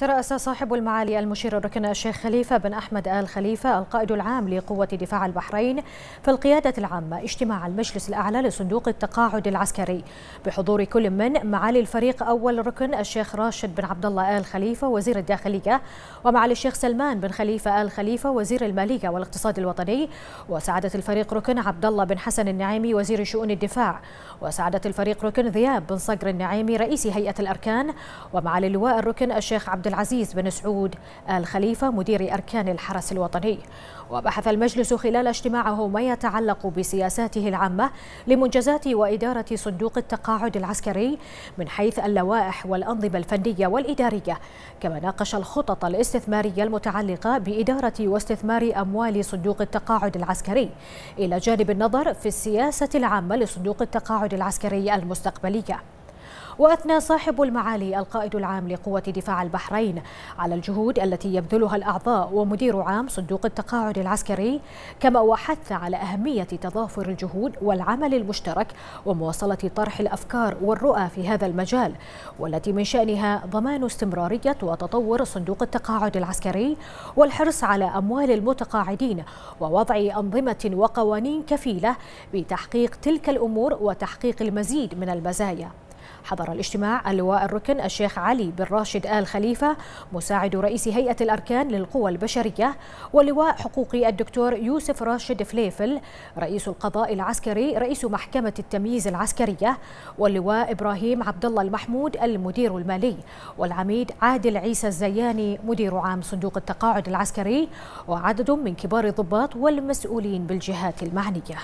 ترأس صاحب المعالي المشير الركن الشيخ خليفة بن أحمد آل خليفة القائد العام لقوة دفاع البحرين في القيادة العامة اجتماع المجلس الأعلى لصندوق التقاعد العسكري بحضور كل من معالي الفريق أول ركن الشيخ راشد بن عبد الله آل خليفة وزير الداخلية ومعالي الشيخ سلمان بن خليفة آل خليفة وزير المالية والاقتصاد الوطني وسعادة الفريق ركن عبد الله بن حسن النعيمي وزير شؤون الدفاع وسعادة الفريق ركن ذياب بن صقر النعيمي رئيس هيئة الأركان ومعالي اللواء الركن الشيخ عبد العزيز بن سعود آل خليفة مدير أركان الحرس الوطني وبحث المجلس خلال اجتماعه ما يتعلق بسياساته العامة لمنجزات وإدارة صندوق التقاعد العسكري من حيث اللوائح والأنظمة الفنية والإدارية كما ناقش الخطط الاستثمارية المتعلقة بإدارة واستثمار أموال صندوق التقاعد العسكري إلى جانب النظر في السياسة العامة لصندوق التقاعد العسكري المستقبلية وأثنى صاحب المعالي القائد العام لقوة دفاع البحرين على الجهود التي يبذلها الأعضاء ومدير عام صندوق التقاعد العسكري كما وحث على أهمية تضافر الجهود والعمل المشترك ومواصلة طرح الأفكار والرؤى في هذا المجال والتي من شأنها ضمان استمرارية وتطور صندوق التقاعد العسكري والحرص على أموال المتقاعدين ووضع أنظمة وقوانين كفيلة بتحقيق تلك الأمور وتحقيق المزيد من المزايا حضر الاجتماع اللواء الركن الشيخ علي بن راشد آل خليفة مساعد رئيس هيئة الأركان للقوى البشرية واللواء حقوقي الدكتور يوسف راشد فليفل رئيس القضاء العسكري رئيس محكمة التمييز العسكرية واللواء إبراهيم عبد الله المحمود المدير المالي والعميد عادل عيسى الزياني مدير عام صندوق التقاعد العسكري وعدد من كبار الضباط والمسؤولين بالجهات المعنية